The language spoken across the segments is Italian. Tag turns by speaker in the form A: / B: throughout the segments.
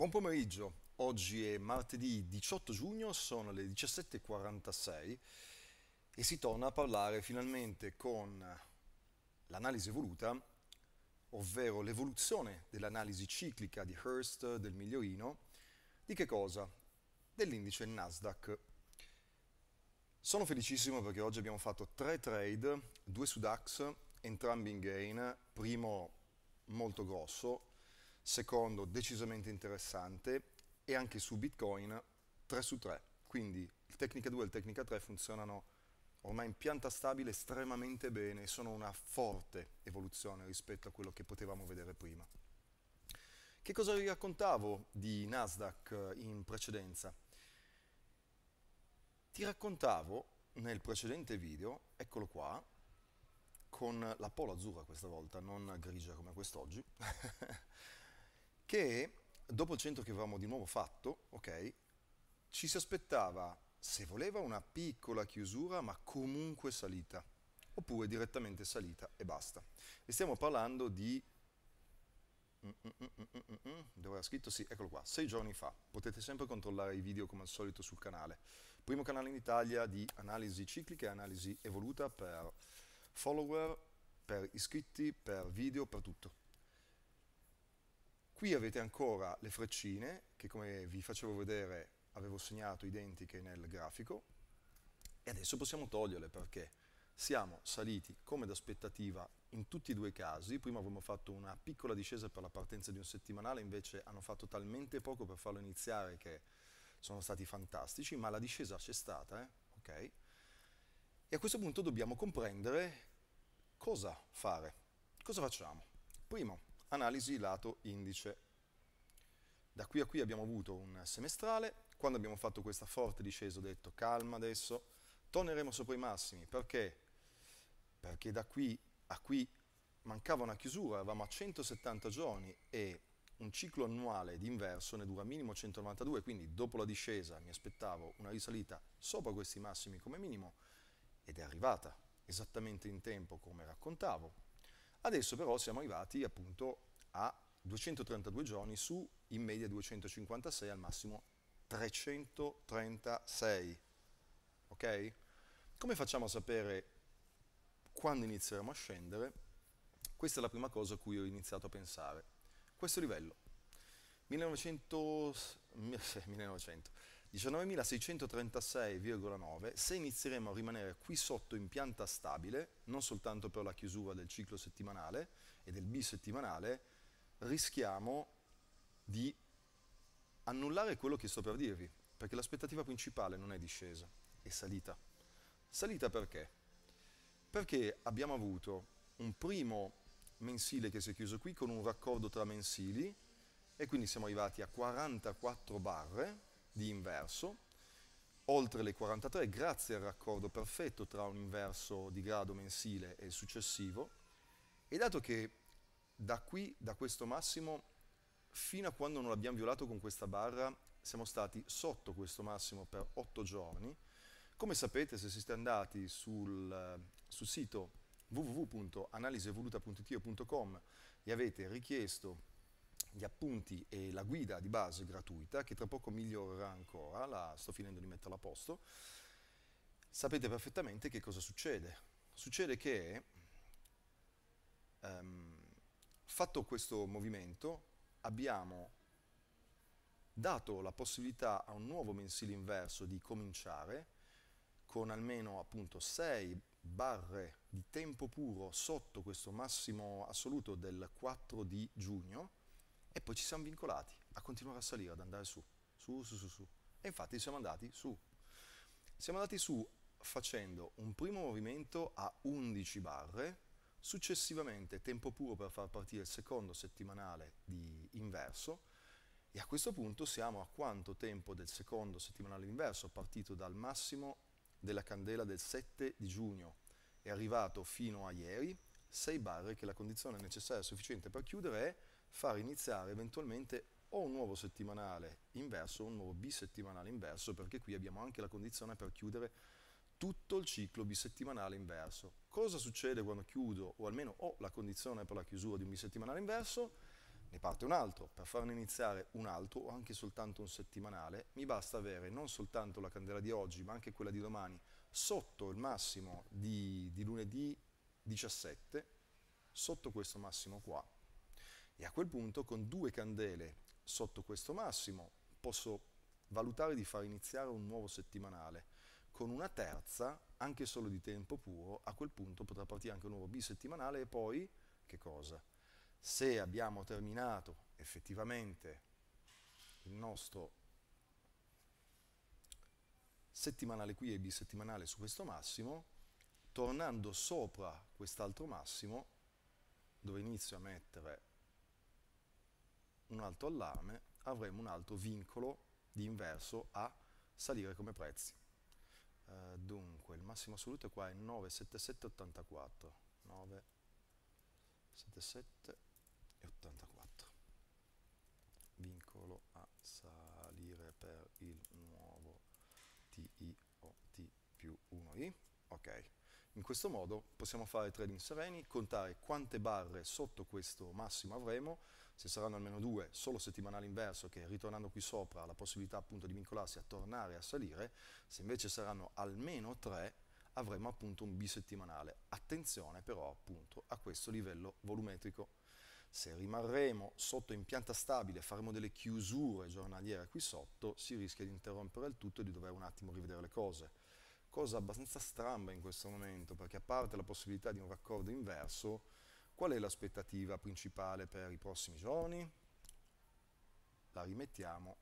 A: Buon pomeriggio, oggi è martedì 18 giugno, sono le 17.46 e si torna a parlare finalmente con l'analisi evoluta, ovvero l'evoluzione dell'analisi ciclica di Hearst del migliorino, di che cosa? Dell'indice Nasdaq. Sono felicissimo perché oggi abbiamo fatto tre trade, due su DAX, entrambi in gain, primo molto grosso, secondo decisamente interessante e anche su Bitcoin 3 su 3. Quindi il Tecnica 2 e il Tecnica 3 funzionano ormai in pianta stabile estremamente bene, sono una forte evoluzione rispetto a quello che potevamo vedere prima. Che cosa vi raccontavo di Nasdaq eh, in precedenza? Ti raccontavo nel precedente video, eccolo qua, con la polo azzurra questa volta, non grigia come quest'oggi, che dopo il centro che avevamo di nuovo fatto, ok, ci si aspettava, se voleva, una piccola chiusura ma comunque salita, oppure direttamente salita e basta. E stiamo parlando di mm, mm, mm, dove era scritto? Sì, eccolo qua, sei giorni fa. Potete sempre controllare i video come al solito sul canale. Primo canale in Italia di analisi ciclica e analisi evoluta per follower, per iscritti, per video, per tutto. Qui avete ancora le freccine, che come vi facevo vedere avevo segnato identiche nel grafico, e adesso possiamo toglierle perché siamo saliti come d'aspettativa in tutti e due i casi, prima avevamo fatto una piccola discesa per la partenza di un settimanale, invece hanno fatto talmente poco per farlo iniziare che sono stati fantastici, ma la discesa c'è stata, eh? ok? E a questo punto dobbiamo comprendere cosa fare, cosa facciamo. Primo, analisi lato indice. Da qui a qui abbiamo avuto un semestrale, quando abbiamo fatto questa forte discesa ho detto calma adesso, torneremo sopra i massimi, perché? Perché da qui a qui mancava una chiusura, eravamo a 170 giorni e un ciclo annuale di inverso ne dura minimo 192, quindi dopo la discesa mi aspettavo una risalita sopra questi massimi come minimo ed è arrivata esattamente in tempo come raccontavo, Adesso però siamo arrivati appunto a 232 giorni su in media 256 al massimo 336. Ok? Come facciamo a sapere quando inizieremo a scendere? Questa è la prima cosa a cui ho iniziato a pensare. Questo livello, 1900, 1900 19.636,9 se inizieremo a rimanere qui sotto in pianta stabile, non soltanto per la chiusura del ciclo settimanale e del bisettimanale, rischiamo di annullare quello che sto per dirvi, perché l'aspettativa principale non è discesa, è salita. Salita perché? Perché abbiamo avuto un primo mensile che si è chiuso qui con un raccordo tra mensili e quindi siamo arrivati a 44 barre di inverso, oltre le 43 grazie al raccordo perfetto tra un inverso di grado mensile e il successivo, e dato che da qui, da questo massimo, fino a quando non l'abbiamo violato con questa barra, siamo stati sotto questo massimo per 8 giorni, come sapete se siete andati sul, sul sito www.analisevoluta.it.com e avete richiesto gli appunti e la guida di base gratuita che tra poco migliorerà ancora, la sto finendo di metterla a posto, sapete perfettamente che cosa succede. Succede che um, fatto questo movimento abbiamo dato la possibilità a un nuovo mensile inverso di cominciare con almeno appunto 6 barre di tempo puro sotto questo massimo assoluto del 4 di giugno e poi ci siamo vincolati a continuare a salire, ad andare su, su, su, su, su. E infatti siamo andati su. Siamo andati su facendo un primo movimento a 11 barre, successivamente tempo puro per far partire il secondo settimanale di inverso e a questo punto siamo a quanto tempo del secondo settimanale inverso partito dal massimo della candela del 7 di giugno è arrivato fino a ieri 6 barre che la condizione necessaria e sufficiente per chiudere è far iniziare eventualmente o un nuovo settimanale inverso o un nuovo bisettimanale inverso, perché qui abbiamo anche la condizione per chiudere tutto il ciclo bisettimanale inverso. Cosa succede quando chiudo, o almeno ho la condizione per la chiusura di un bisettimanale inverso? Ne parte un altro, per farne iniziare un altro o anche soltanto un settimanale, mi basta avere non soltanto la candela di oggi, ma anche quella di domani sotto il massimo di, di lunedì 17, sotto questo massimo qua, e a quel punto con due candele sotto questo massimo posso valutare di far iniziare un nuovo settimanale. Con una terza, anche solo di tempo puro, a quel punto potrà partire anche un nuovo bisettimanale e poi che cosa? Se abbiamo terminato effettivamente il nostro settimanale qui e bisettimanale su questo massimo, tornando sopra quest'altro massimo, dove inizio a mettere un alto allarme, avremo un altro vincolo di inverso a salire come prezzi. Uh, dunque, il massimo assoluto è qua è 97784. 97784. Vincolo a salire per il nuovo TIOT più 1i. Ok. In questo modo possiamo fare trading sereni, contare quante barre sotto questo massimo avremo, se saranno almeno due, solo settimanale inverso che ritornando qui sopra ha la possibilità appunto di vincolarsi a tornare a salire, se invece saranno almeno tre avremo appunto un bisettimanale. Attenzione però appunto a questo livello volumetrico. Se rimarremo sotto in pianta stabile faremo delle chiusure giornaliere qui sotto, si rischia di interrompere il tutto e di dover un attimo rivedere le cose cosa abbastanza stramba in questo momento, perché a parte la possibilità di un raccordo inverso, qual è l'aspettativa principale per i prossimi giorni? La rimettiamo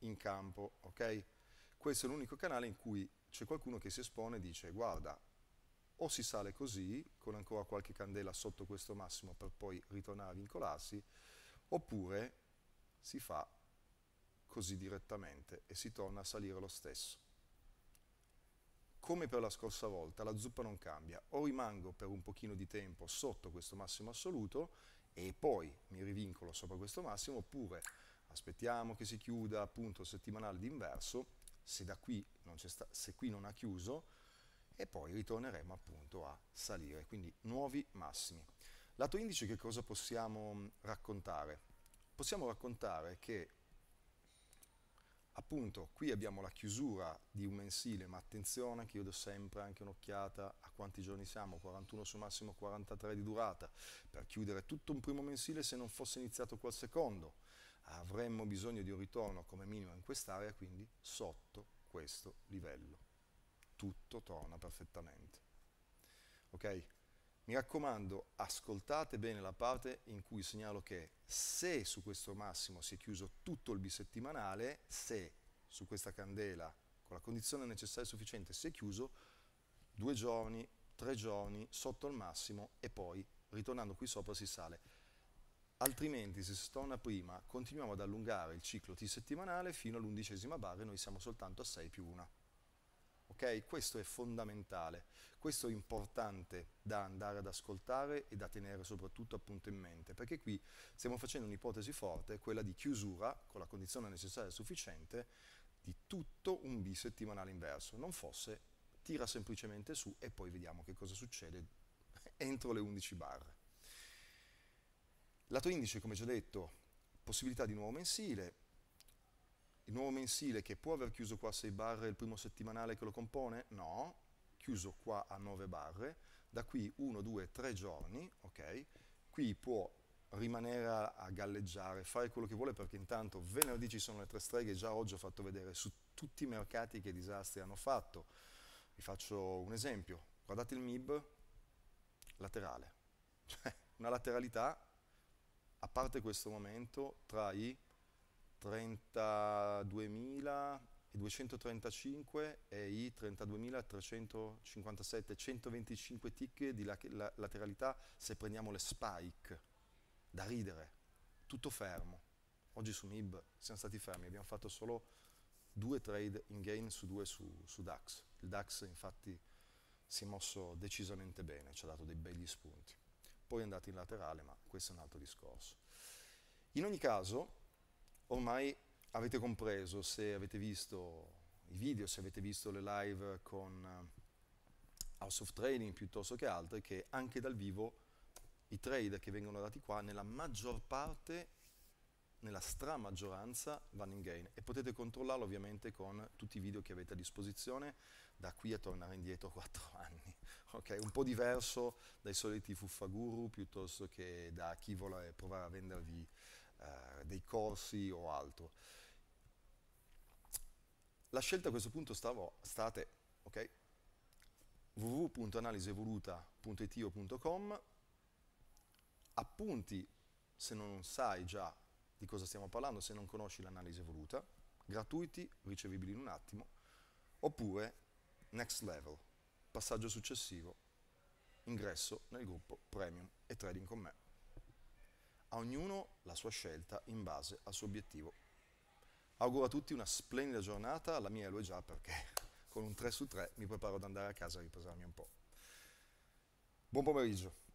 A: in campo, ok? Questo è l'unico canale in cui c'è qualcuno che si espone e dice guarda, o si sale così, con ancora qualche candela sotto questo massimo per poi ritornare a vincolarsi, oppure si fa così direttamente e si torna a salire lo stesso come per la scorsa volta la zuppa non cambia, o rimango per un pochino di tempo sotto questo massimo assoluto e poi mi rivincolo sopra questo massimo, oppure aspettiamo che si chiuda appunto settimanale d'inverso, se, se qui non ha chiuso, e poi ritorneremo appunto a salire, quindi nuovi massimi. Lato indice che cosa possiamo mm, raccontare? Possiamo raccontare che appunto qui abbiamo la chiusura di un mensile, ma attenzione che io do sempre anche un'occhiata a quanti giorni siamo, 41 su massimo 43 di durata, per chiudere tutto un primo mensile se non fosse iniziato col secondo. Avremmo bisogno di un ritorno come minimo in quest'area, quindi sotto questo livello. Tutto torna perfettamente. Ok? Mi raccomando, ascoltate bene la parte in cui segnalo che se su questo massimo si è chiuso tutto il bisettimanale, se su questa candela con la condizione necessaria e sufficiente, si è chiuso, due giorni, tre giorni, sotto il massimo e poi ritornando qui sopra si sale. Altrimenti se si torna prima continuiamo ad allungare il ciclo T settimanale fino all'undicesima barra e noi siamo soltanto a 6 più 1. Okay? Questo è fondamentale, questo è importante da andare ad ascoltare e da tenere soprattutto appunto in mente, perché qui stiamo facendo un'ipotesi forte, quella di chiusura con la condizione necessaria e sufficiente di tutto un bisettimanale inverso, non fosse tira semplicemente su e poi vediamo che cosa succede entro le 11 barre. Lato indice, come già detto, possibilità di nuovo mensile, il nuovo mensile che può aver chiuso qua a 6 barre il primo settimanale che lo compone? No, chiuso qua a 9 barre, da qui 1, 2, 3 giorni, ok? Qui può rimanere a, galleggiare, fare quello che vuole perché intanto venerdì ci sono le tre streghe, già oggi ho fatto vedere su tutti i mercati che disastri hanno fatto. Vi faccio un esempio, guardate il MIB laterale, cioè una lateralità a parte questo momento tra i 32.235 e i 32.357, 125 tick di lateralità se prendiamo le spike da ridere, tutto fermo. Oggi su MIB siamo stati fermi, abbiamo fatto solo due trade in gain su due su, su DAX. Il DAX infatti si è mosso decisamente bene, ci ha dato dei begli spunti. Poi è andato in laterale, ma questo è un altro discorso. In ogni caso, ormai avete compreso, se avete visto i video, se avete visto le live con eh, House of Trading piuttosto che altre, che anche dal vivo i trade che vengono dati qua, nella maggior parte, nella stra maggioranza vanno in gain. E potete controllarlo ovviamente con tutti i video che avete a disposizione, da qui a tornare indietro 4 anni. Okay? Un po' diverso dai soliti fuffaguru, piuttosto che da chi vuole provare a vendervi eh, dei corsi o altro. La scelta a questo punto stavo, state, ok? www.analisevoluta.it.com appunti, se non sai già di cosa stiamo parlando, se non conosci l'analisi voluta, gratuiti, ricevibili in un attimo, oppure next level, passaggio successivo, ingresso nel gruppo premium e trading con me. A ognuno la sua scelta in base al suo obiettivo. Auguro a tutti una splendida giornata, la mia lo è già perché con un 3 su 3 mi preparo ad andare a casa a riposarmi un po'. Buon pomeriggio.